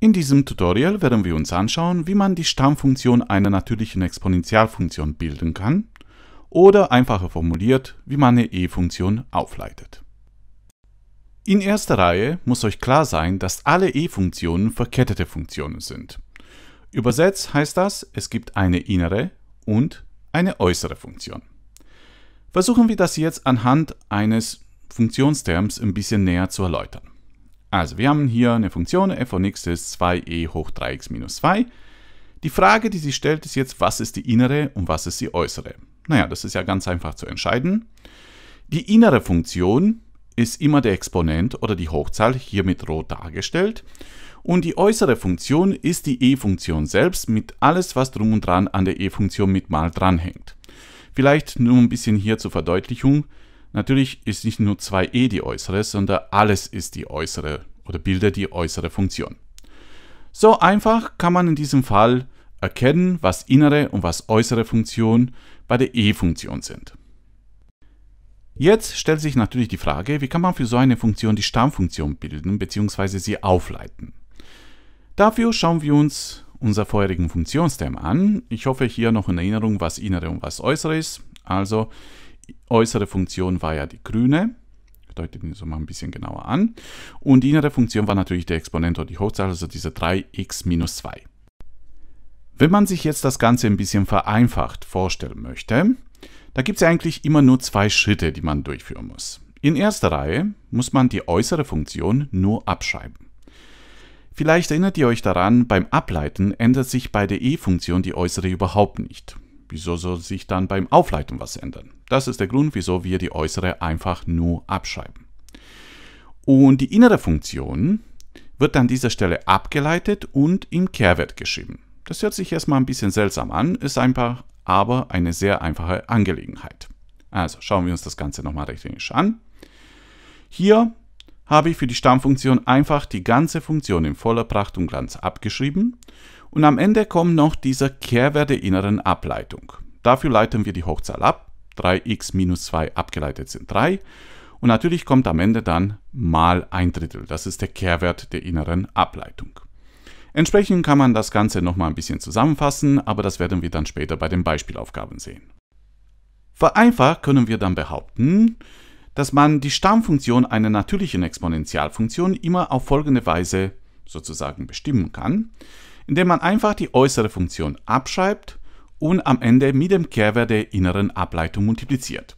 In diesem Tutorial werden wir uns anschauen, wie man die Stammfunktion einer natürlichen Exponentialfunktion bilden kann oder einfacher formuliert, wie man eine e-Funktion aufleitet. In erster Reihe muss euch klar sein, dass alle e-Funktionen verkettete Funktionen sind. Übersetzt heißt das, es gibt eine innere und eine äußere Funktion. Versuchen wir das jetzt anhand eines Funktionsterms ein bisschen näher zu erläutern. Also, wir haben hier eine Funktion f von x ist 2e hoch 3x minus 2. Die Frage, die sich stellt, ist jetzt, was ist die innere und was ist die äußere? Naja, das ist ja ganz einfach zu entscheiden. Die innere Funktion ist immer der Exponent oder die Hochzahl, hier mit rot dargestellt. Und die äußere Funktion ist die e-Funktion selbst mit alles, was drum und dran an der e-Funktion mit mal dranhängt. Vielleicht nur ein bisschen hier zur Verdeutlichung. Natürlich ist nicht nur 2e die äußere, sondern alles ist die äußere oder bildet die äußere Funktion. So einfach kann man in diesem Fall erkennen, was innere und was äußere Funktionen bei der e-Funktion sind. Jetzt stellt sich natürlich die Frage, wie kann man für so eine Funktion die Stammfunktion bilden bzw. sie aufleiten. Dafür schauen wir uns unser vorherigen Funktionsthema an. Ich hoffe hier noch in Erinnerung, was innere und was äußere ist. Also äußere Funktion war ja die grüne. Ich deute den so mal ein bisschen genauer an. Und die innere Funktion war natürlich der Exponent oder die Hochzahl, also diese 3x minus 2. Wenn man sich jetzt das Ganze ein bisschen vereinfacht vorstellen möchte, da gibt es ja eigentlich immer nur zwei Schritte, die man durchführen muss. In erster Reihe muss man die äußere Funktion nur abschreiben. Vielleicht erinnert ihr euch daran, beim Ableiten ändert sich bei der E-Funktion die äußere überhaupt nicht. Wieso soll sich dann beim Aufleiten was ändern? Das ist der Grund, wieso wir die äußere einfach nur abschreiben. Und die innere Funktion wird an dieser Stelle abgeleitet und im Kehrwert geschrieben. Das hört sich erstmal ein bisschen seltsam an, ist einfach aber eine sehr einfache Angelegenheit. Also schauen wir uns das Ganze nochmal rechnerisch an. Hier habe ich für die Stammfunktion einfach die ganze Funktion in voller Pracht und Glanz abgeschrieben und am Ende kommt noch dieser Kehrwert der inneren Ableitung. Dafür leiten wir die Hochzahl ab. 3x minus 2 abgeleitet sind 3. Und natürlich kommt am Ende dann mal ein Drittel. Das ist der Kehrwert der inneren Ableitung. Entsprechend kann man das Ganze nochmal ein bisschen zusammenfassen, aber das werden wir dann später bei den Beispielaufgaben sehen. Vereinfacht können wir dann behaupten, dass man die Stammfunktion einer natürlichen Exponentialfunktion immer auf folgende Weise sozusagen bestimmen kann indem man einfach die äußere Funktion abschreibt und am Ende mit dem Kehrwert der inneren Ableitung multipliziert.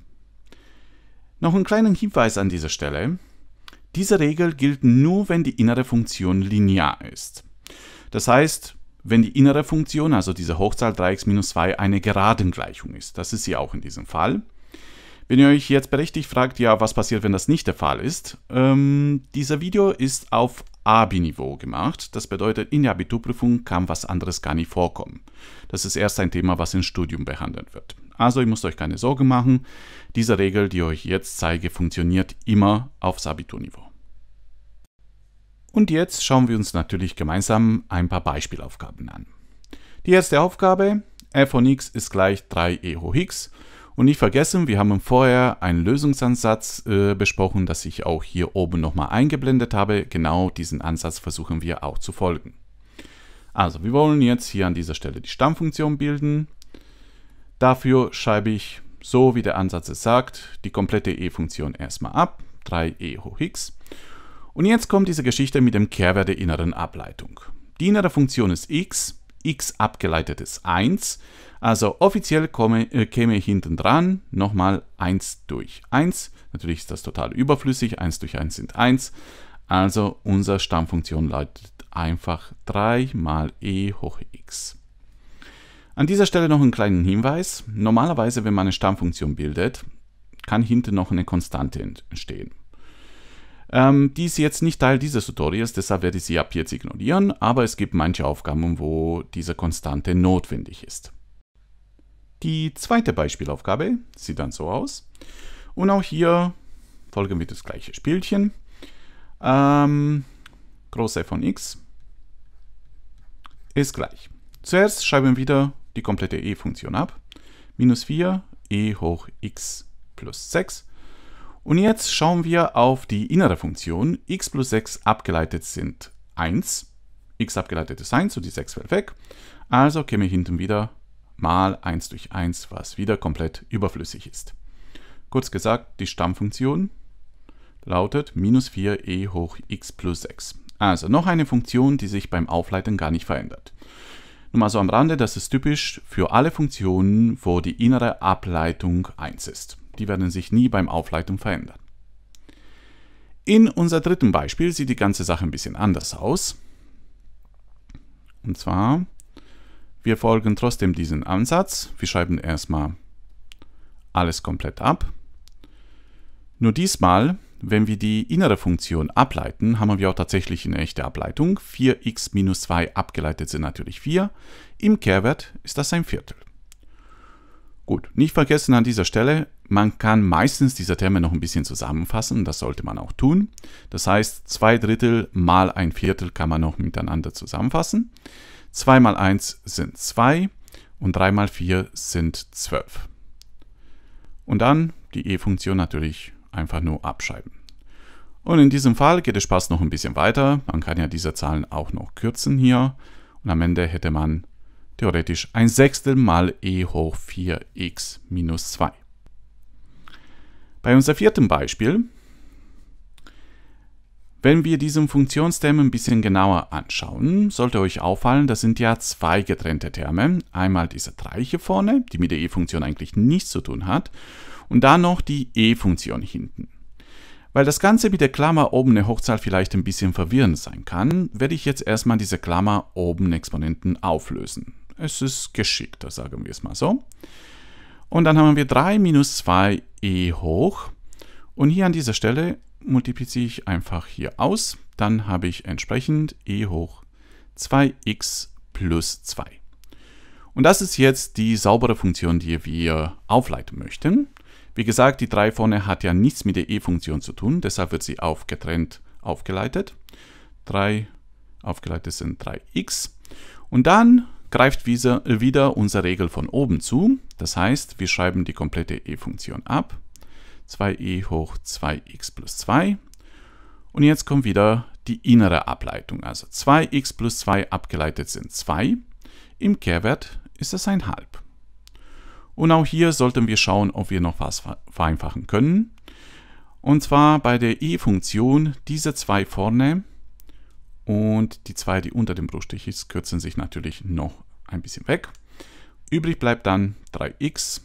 Noch einen kleinen Hinweis an dieser Stelle. Diese Regel gilt nur, wenn die innere Funktion linear ist. Das heißt, wenn die innere Funktion, also diese Hochzahl 3x minus 2, eine Geradengleichung ist. Das ist sie auch in diesem Fall. Wenn ihr euch jetzt berechtigt fragt, ja, was passiert, wenn das nicht der Fall ist, ähm, dieser Video ist auf Abi-Niveau gemacht. Das bedeutet, in der Abiturprüfung kann was anderes gar nicht vorkommen. Das ist erst ein Thema, was im Studium behandelt wird. Also ihr müsst euch keine Sorgen machen. Diese Regel, die ich euch jetzt zeige, funktioniert immer aufs Abiturniveau. Und jetzt schauen wir uns natürlich gemeinsam ein paar Beispielaufgaben an. Die erste Aufgabe, f von x ist gleich 3 e hoch x und nicht vergessen, wir haben vorher einen Lösungsansatz äh, besprochen, das ich auch hier oben nochmal eingeblendet habe. Genau diesen Ansatz versuchen wir auch zu folgen. Also, wir wollen jetzt hier an dieser Stelle die Stammfunktion bilden. Dafür schreibe ich, so wie der Ansatz es sagt, die komplette e-Funktion erstmal ab, 3e hoch x. Und jetzt kommt diese Geschichte mit dem Kehrwert der inneren Ableitung. Die innere Funktion ist x, x abgeleitetes 1. Also offiziell komme, äh, käme hinten dran nochmal 1 durch 1. Natürlich ist das total überflüssig. 1 durch 1 sind 1. Also unsere Stammfunktion lautet einfach 3 mal e hoch x. An dieser Stelle noch einen kleinen Hinweis. Normalerweise, wenn man eine Stammfunktion bildet, kann hinten noch eine Konstante entstehen. Ähm, die ist jetzt nicht Teil dieses Tutorials, deshalb werde ich sie ab jetzt ignorieren, aber es gibt manche Aufgaben, wo diese Konstante notwendig ist. Die zweite Beispielaufgabe sieht dann so aus. Und auch hier folgen wir das gleiche Spielchen. Ähm, Groß f von x ist gleich. Zuerst schreiben wir wieder die komplette e-Funktion ab. Minus 4 e hoch x plus 6 und jetzt schauen wir auf die innere Funktion x plus 6 abgeleitet sind 1. x abgeleitet ist 1 und die 6 fällt weg. Also käme hinten wieder mal 1 durch 1, was wieder komplett überflüssig ist. Kurz gesagt, die Stammfunktion lautet minus 4e hoch x plus 6. Also noch eine Funktion, die sich beim Aufleiten gar nicht verändert. Nun mal so am Rande, das ist typisch für alle Funktionen, wo die innere Ableitung 1 ist. Die werden sich nie beim Aufleiten verändern. In unser dritten Beispiel sieht die ganze Sache ein bisschen anders aus. Und zwar, wir folgen trotzdem diesen Ansatz. Wir schreiben erstmal alles komplett ab. Nur diesmal, wenn wir die innere Funktion ableiten, haben wir auch tatsächlich eine echte Ableitung. 4x minus 2 abgeleitet sind natürlich 4. Im Kehrwert ist das ein Viertel. Gut, nicht vergessen an dieser Stelle, man kann meistens diese Terme noch ein bisschen zusammenfassen, das sollte man auch tun. Das heißt, zwei Drittel mal ein Viertel kann man noch miteinander zusammenfassen. 2 mal 1 sind 2 und 3 mal 4 sind 12. Und dann die E-Funktion natürlich einfach nur abschreiben. Und in diesem Fall geht der Spaß noch ein bisschen weiter. Man kann ja diese Zahlen auch noch kürzen hier. Und am Ende hätte man theoretisch ein Sechstel mal e hoch 4x minus 2. Bei unserem vierten Beispiel, wenn wir diesen Funktionsterm ein bisschen genauer anschauen, sollte euch auffallen, das sind ja zwei getrennte Terme. Einmal diese 3 hier vorne, die mit der e-Funktion eigentlich nichts zu tun hat, und dann noch die e-Funktion hinten. Weil das Ganze mit der Klammer oben eine Hochzahl vielleicht ein bisschen verwirrend sein kann, werde ich jetzt erstmal diese Klammer oben Exponenten auflösen. Es ist geschickter, sagen wir es mal so. Und dann haben wir 3 minus 2 e hoch. Und hier an dieser Stelle multipliziere ich einfach hier aus. Dann habe ich entsprechend e hoch 2x plus 2. Und das ist jetzt die saubere Funktion, die wir aufleiten möchten. Wie gesagt, die 3 vorne hat ja nichts mit der e-Funktion zu tun, deshalb wird sie aufgetrennt aufgeleitet. 3 aufgeleitet sind 3x. Und dann greift wieder unsere Regel von oben zu. Das heißt, wir schreiben die komplette e-Funktion ab. 2e hoch 2x plus 2. Und jetzt kommt wieder die innere Ableitung. Also 2x plus 2 abgeleitet sind 2. Im Kehrwert ist es ein halb. Und auch hier sollten wir schauen, ob wir noch was vereinfachen können. Und zwar bei der e-Funktion diese 2 vorne und die zwei, die unter dem Bruchstich ist, kürzen sich natürlich noch ein bisschen weg. Übrig bleibt dann 3x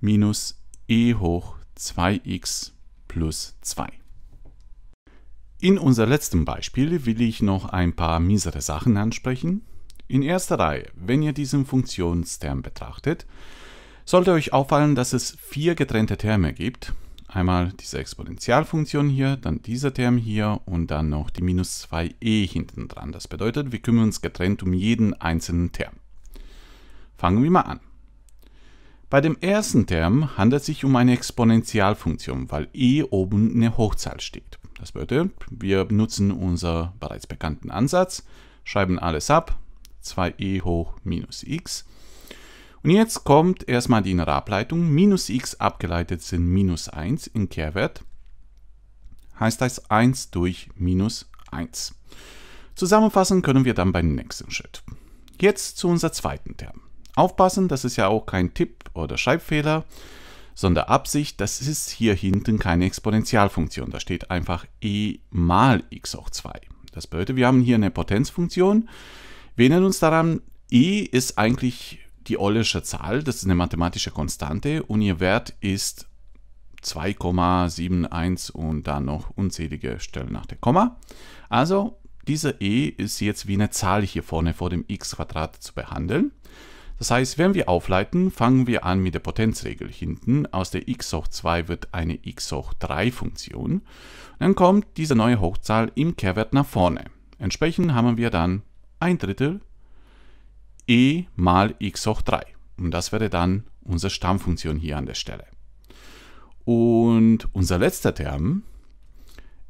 minus e hoch 2x plus 2. In unser letzten Beispiel will ich noch ein paar miesere Sachen ansprechen. In erster Reihe, wenn ihr diesen Funktionsterm betrachtet, sollte euch auffallen, dass es vier getrennte Terme gibt. Einmal diese Exponentialfunktion hier, dann dieser Term hier und dann noch die minus 2e hinten dran. Das bedeutet, wir kümmern uns getrennt um jeden einzelnen Term. Fangen wir mal an. Bei dem ersten Term handelt es sich um eine Exponentialfunktion, weil e oben eine Hochzahl steht. Das bedeutet, wir nutzen unseren bereits bekannten Ansatz, schreiben alles ab, 2e hoch minus x und jetzt kommt erstmal die innere Ableitung. Minus x abgeleitet sind minus 1 in Kehrwert. Heißt das 1 durch minus 1. Zusammenfassen können wir dann beim nächsten Schritt. Jetzt zu unserem zweiten Term. Aufpassen, das ist ja auch kein Tipp oder Schreibfehler, sondern Absicht, das ist hier hinten keine Exponentialfunktion. Da steht einfach e mal x hoch 2. Das bedeutet, wir haben hier eine Potenzfunktion. Wir erinnern uns daran, e ist eigentlich die Eulersche Zahl, das ist eine mathematische Konstante und ihr Wert ist 2,71 und dann noch unzählige Stellen nach der Komma. Also dieser e ist jetzt wie eine Zahl hier vorne vor dem x-Quadrat zu behandeln. Das heißt, wenn wir aufleiten, fangen wir an mit der Potenzregel hinten. Aus der x hoch 2 wird eine x hoch 3 Funktion. Dann kommt diese neue Hochzahl im Kehrwert nach vorne. Entsprechend haben wir dann ein Drittel e mal x hoch 3. Und das wäre dann unsere Stammfunktion hier an der Stelle. Und unser letzter Term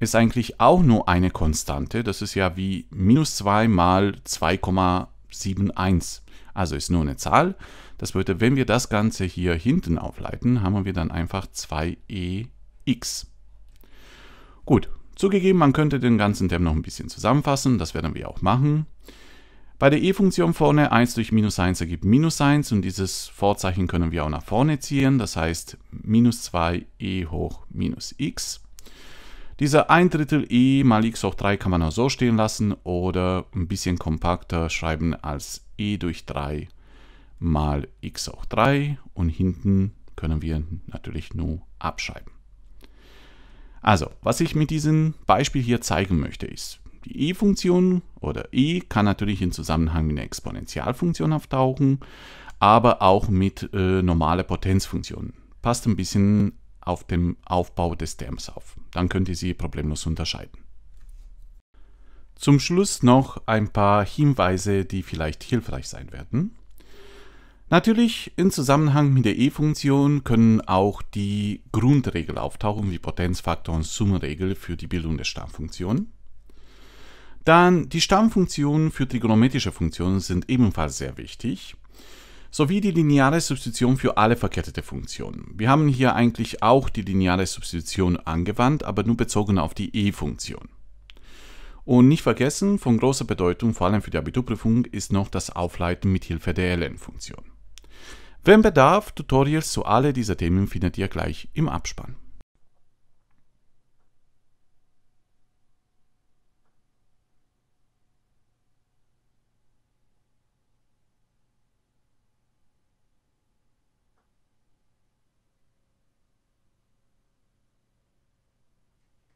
ist eigentlich auch nur eine Konstante. Das ist ja wie minus 2 mal 2,71. Also ist nur eine Zahl. Das würde, wenn wir das Ganze hier hinten aufleiten, haben wir dann einfach 2ex. E Gut, zugegeben, man könnte den ganzen Term noch ein bisschen zusammenfassen. Das werden wir auch machen. Bei der e-Funktion vorne 1 durch minus 1 ergibt minus 1 und dieses Vorzeichen können wir auch nach vorne ziehen, das heißt minus 2 e hoch minus x. Dieser 1 Drittel e mal x hoch 3 kann man auch so stehen lassen oder ein bisschen kompakter schreiben als e durch 3 mal x hoch 3 und hinten können wir natürlich nur abschreiben. Also, was ich mit diesem Beispiel hier zeigen möchte, ist, die e-Funktion oder e kann natürlich im Zusammenhang mit einer Exponentialfunktion auftauchen, aber auch mit äh, normaler Potenzfunktion. Passt ein bisschen auf den Aufbau des Terms auf. Dann könnt ihr sie problemlos unterscheiden. Zum Schluss noch ein paar Hinweise, die vielleicht hilfreich sein werden. Natürlich im Zusammenhang mit der E-Funktion können auch die Grundregel auftauchen, wie Potenzfaktor und Summenregel für die Bildung der Stammfunktion. Dann die Stammfunktionen für trigonometrische Funktionen sind ebenfalls sehr wichtig, sowie die lineare Substitution für alle verkettete Funktionen. Wir haben hier eigentlich auch die lineare Substitution angewandt, aber nur bezogen auf die E-Funktion. Und nicht vergessen, von großer Bedeutung, vor allem für die Abiturprüfung, ist noch das Aufleiten mit Hilfe der LN-Funktion. Wenn bedarf, Tutorials zu alle dieser Themen findet ihr gleich im Abspann.